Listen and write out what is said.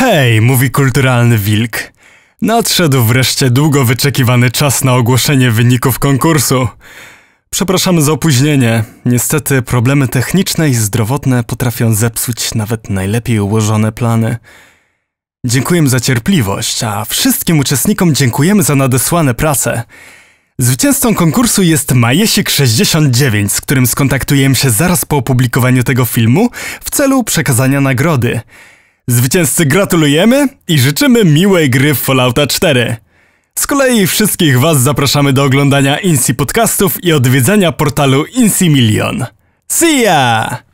Hej, mówi kulturalny wilk. Nadszedł wreszcie długo wyczekiwany czas na ogłoszenie wyników konkursu. Przepraszamy za opóźnienie. Niestety problemy techniczne i zdrowotne potrafią zepsuć nawet najlepiej ułożone plany. Dziękujemy za cierpliwość, a wszystkim uczestnikom dziękujemy za nadesłane prace. Zwycięzcą konkursu jest Majesik69, z którym skontaktujemy się zaraz po opublikowaniu tego filmu w celu przekazania nagrody. Zwycięzcy gratulujemy i życzymy miłej gry w Fallouta 4. Z kolei wszystkich Was zapraszamy do oglądania Insi podcastów i odwiedzania portalu Insi Million. See ya!